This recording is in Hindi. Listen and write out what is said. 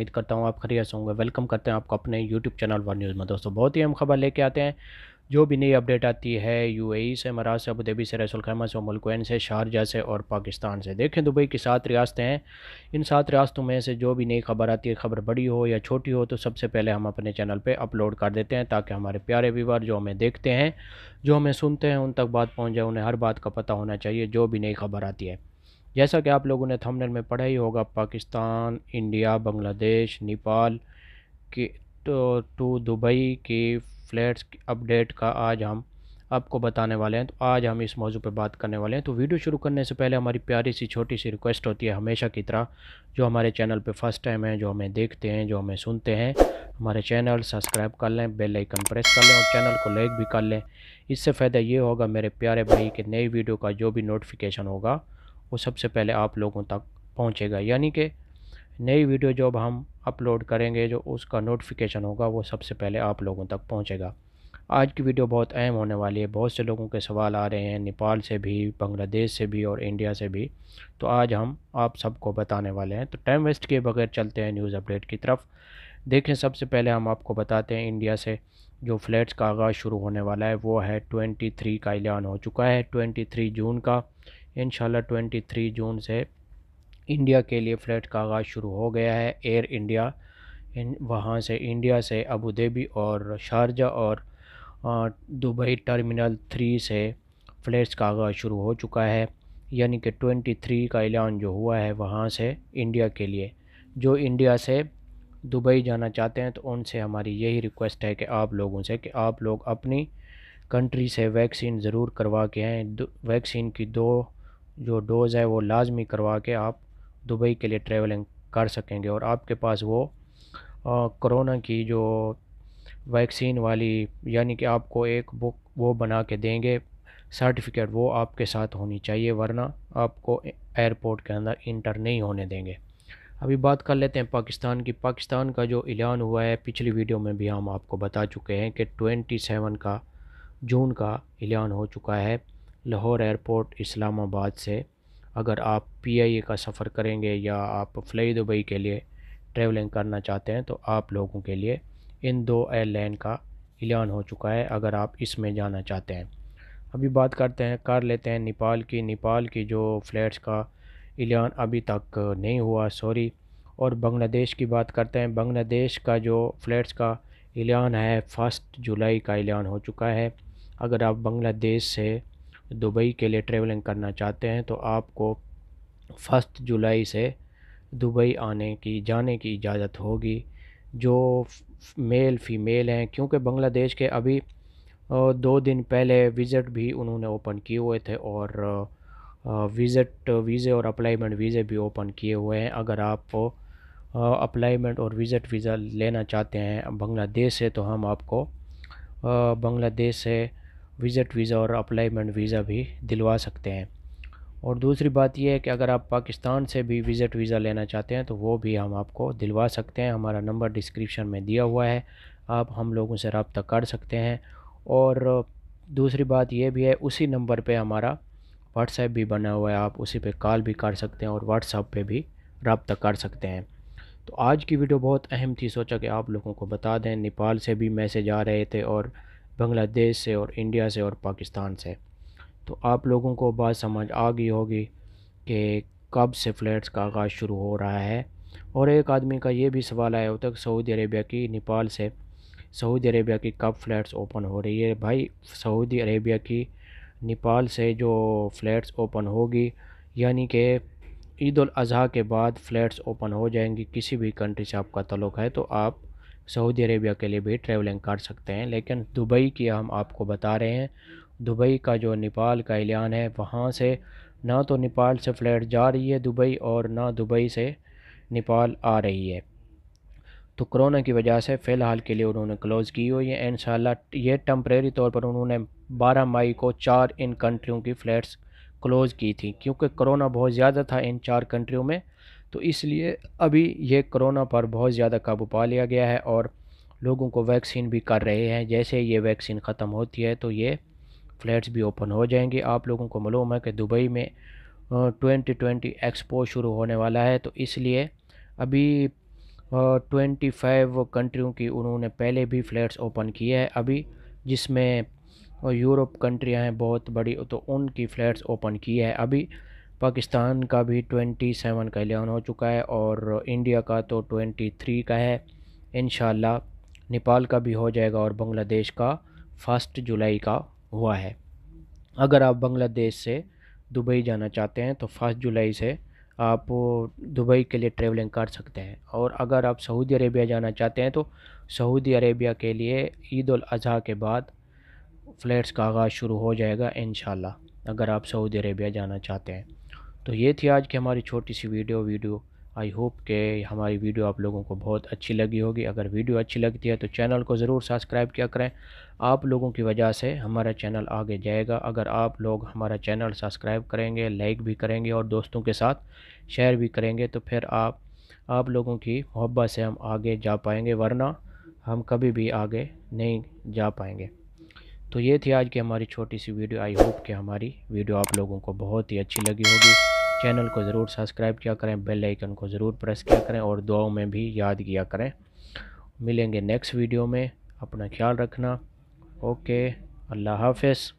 उम्मीद करता हूँ आप खरीद से होंगे वेलकम करते हैं आपको अपने यूट्यूब चैनल वन न्यूज़ में दोस्तों बहुत ही अहम खबर लेके आते हैं जो भी नई अपडेट आती है यूएई से मराज से अबूदेबी से रसुल खैमा से मुल्कैन से शारजा से और पाकिस्तान से देखें दुबई की सात रियासतें हैं इन सात रियासतों में से जो भी नई खबर आती है खबर बड़ी हो या छोटी हो तो सबसे पहले हम अपने चैनल पे अपलोड कर देते हैं ताकि हमारे प्यारे व्यवहार जो हमें देखते हैं जो हमें सुनते हैं उन तक बात पहुँच जाए उन्हें हर बात का पता होना चाहिए जो भी नई खबर आती है जैसा कि आप लोगों ने थंबनेल में पढ़ा ही होगा पाकिस्तान इंडिया बांग्लादेश नेपाल के तो टू दुबई की फ्लैट्स अपडेट का आज हम आपको बताने वाले हैं तो आज हम इस मौजू पर बात करने वाले हैं तो वीडियो शुरू करने से पहले हमारी प्यारी सी छोटी सी रिक्वेस्ट होती है हमेशा की तरह जो हमारे चैनल पे फर्स्ट टाइम है जो हमें देखते हैं जो हमें सुनते हैं हमारे चैनल सब्सक्राइब कर लें बेल आइकन प्रेस कर लें और चैनल को लाइक भी कर लें इससे फ़ायदा ये होगा मेरे प्यारे भाई के नई वीडियो का जो भी नोटिफिकेशन होगा वो सबसे पहले आप लोगों तक पहुँचेगा यानी कि नई वीडियो जो अब हम अपलोड करेंगे जो उसका नोटिफिकेशन होगा वो सबसे पहले आप लोगों तक पहुँचेगा आज की वीडियो बहुत अहम होने वाली है बहुत से लोगों के सवाल आ रहे हैं नेपाल से भी बांग्लादेश से भी और इंडिया से भी तो आज हम आप सबको बताने वाले हैं तो टाइम वेस्ट किए बगैर चलते हैं न्यूज़ अपडेट की तरफ देखें सबसे पहले हम आपको बताते हैं इंडिया से जो फ्लैट्स का आगाज़ शुरू होने वाला है वो है 23 का ऐलान हो चुका है 23 जून का इन ट्वेंटी थ्री जून से इंडिया के लिए फ्लाइट का आगाज़ शुरू हो गया है एयर इंडिया इन वहाँ से इंडिया से अबू धाबी और शारजा और दुबई टर्मिनल थ्री से फ्लाइट्स का आगाज़ शुरू हो चुका है यानी कि ट्वेंटी थ्री का ऐलान जो हुआ है वहाँ से इंडिया के लिए जो इंडिया से दुबई जाना चाहते हैं तो उनसे हमारी यही रिक्वेस्ट है कि आप लोगों से कि आप लोग अपनी कंट्री से वैक्सीन ज़रूर करवा के आएँ वैक्सीन की दो जो डोज़ है वो लाजमी करवा के आप दुबई के लिए ट्रैवलिंग कर सकेंगे और आपके पास वो कोरोना की जो वैक्सीन वाली यानी कि आपको एक बुक वो बना के देंगे सर्टिफिकेट वो आपके साथ होनी चाहिए वरना आपको एयरपोर्ट के अंदर इंटर नहीं होने देंगे अभी बात कर लेते हैं पाकिस्तान की पाकिस्तान का जो ऐलान हुआ है पिछली वीडियो में भी हम आपको बता चुके हैं कि ट्वेंटी सेवन का जून का ऐलान हो चुका है लाहौर एयरपोर्ट इस्लामाबाद से अगर आप पीआईए का सफ़र करेंगे या आप फ्लाई दुबई के लिए ट्रैवलिंग करना चाहते हैं तो आप लोगों के लिए इन दो एयरलाइन का ऐलान हो चुका है अगर आप इसमें जाना चाहते हैं अभी बात करते हैं कर लेते हैं नेपाल की नेपाल की जो फ्लैट्स का ऐलान अभी तक नहीं हुआ सॉरी और बांग्लादेश की बात करते हैं बांग्लादेश का जो फ्लैट्स का ऐलान है फर्स्ट जुलाई का ऐलान हो चुका है अगर आप बांग्लादेश से दुबई के लिए ट्रैवलिंग करना चाहते हैं तो आपको फर्स्ट जुलाई से दुबई आने की जाने की इजाज़त होगी जो मेल फीमेल हैं क्योंकि बांग्लादेश के अभी दो दिन पहले विज़िट भी उन्होंने ओपन किए हुए थे और विज़िट वीज़े और अप्लाईमेंट वीज़े भी ओपन किए हुए हैं अगर आप अप्लाईमेंट और विज़िट वीज़ा लेना चाहते हैं बांग्लादेश से तो हम आपको बांग्लादेश से विज़िट वीज़ा और अप्लाईमेंट वीज़ा भी दिलवा सकते हैं और दूसरी बात यह है कि अगर आप पाकिस्तान से भी विज़िट वीज़ा लेना चाहते हैं तो वो भी हम आपको दिलवा सकते हैं हमारा नंबर डिस्क्रिप्शन में दिया हुआ है आप हम लोगों से रबता कर सकते हैं और दूसरी बात यह भी है उसी नंबर पे हमारा व्हाट्सएप भी बना हुआ है आप उसी पे कॉल भी कर सकते हैं और व्हाट्सएप पे भी रबता कर सकते हैं तो आज की वीडियो बहुत अहम थी सोचा कि आप लोगों को बता दें नेपाल से भी मैसेज आ रहे थे और बांग्लादेश से और इंडिया से और पाकिस्तान से तो आप लोगों को बात समझ आ गई होगी कि कब से फ्लैट्स का आगाज़ शुरू हो रहा है और एक आदमी का ये भी सवाल आया तक सऊदी अरेबिया की नेपाल से सऊदी अरेबिया की कब फ्लैट्स ओपन हो रही है भाई सऊदी अरेबिया की नेपाल से जो फ्लैट्स ओपन होगी यानी कि ईद अज़ी के बाद फ्लैट्स ओपन हो जाएंगी किसी भी कंट्री से आपका तलुक है तो आप सऊदी अरेबिया के लिए भी ट्रैवलिंग कर सकते हैं लेकिन दुबई की हम आपको बता रहे हैं दुबई का जो नेपाल का एलान है वहाँ से ना तो नेपाल से फ्लाइट जा रही है दुबई और ना दुबई से नेपाल आ रही है तो कोरोना की वजह से फ़िलहाल के लिए उन्होंने क्लोज़ की हुई है इन ये टम्प्रेरी तौर पर उन्होंने 12 मई को चार इन कंट्रियों की फ़्लैट्स क्लोज़ की थी क्योंकि कोरोना बहुत ज़्यादा था इन चार कंट्रियों में तो इसलिए अभी ये कोरोना पर बहुत ज़्यादा काबू पा लिया गया है और लोगों को वैक्सीन भी कर रहे हैं जैसे ये वैक्सीन ख़त्म होती है तो ये फ्लैट्स भी ओपन हो जाएंगे आप लोगों को मालूम है कि दुबई में ट्वेंटी ट्वेंटी एक्सपो शुरू होने वाला है तो इसलिए अभी ट्वेंटी फाइव कंट्रियों की उन्होंने पहले भी फ्लैट्स ओपन किए हैं अभी जिसमें यूरोप कंट्रियाँ हैं बहुत बड़ी तो उनकी फ्लैट्स ओपन की है अभी पाकिस्तान का भी ट्वेंटी सेवन का एलान हो चुका है और इंडिया का तो ट्वेंटी थ्री का है इन नेपाल का भी हो जाएगा और बांग्लादेश का फर्स्ट जुलाई का हुआ है अगर आप बांग्लादेश से दुबई जाना चाहते हैं तो फर्स्ट जुलाई से आप दुबई के लिए ट्रेवलिंग कर सकते हैं और अगर आप सऊदी अरेबिया जाना चाहते हैं तो सऊदी अरेबिया के लिए ईद अज़ी के बाद फ़्लैट्स का आगाज़ शुरू हो जाएगा इन अगर आप सऊदी अरेबिया जाना चाहते हैं तो ये थी आज की हमारी छोटी सी वीडियो वीडियो आई होप के हमारी वीडियो आप लोगों को बहुत अच्छी लगी होगी अगर वीडियो अच्छी लगती है तो चैनल को ज़रूर सब्सक्राइब किया करें आप लोगों की वजह से हमारा चैनल आगे जाएगा अगर आप लोग हमारा चैनल सब्सक्राइब करेंगे लाइक भी करेंगे और दोस्तों के साथ शेयर भी करेंगे तो फिर आप आप लोगों की मोहब्बत से हम आगे जा पाएंगे वरना हम कभी भी आगे नहीं जा पाएंगे तो ये थी आज की हमारी छोटी सी वीडियो आई होप कि हमारी वीडियो आप लोगों को बहुत ही अच्छी लगी होगी चैनल को ज़रूर सब्सक्राइब किया करें बेल आइकन को ज़रूर प्रेस किया करें और दुआओं में भी याद किया करें मिलेंगे नेक्स्ट वीडियो में अपना ख्याल रखना ओके अल्लाह हाफिज़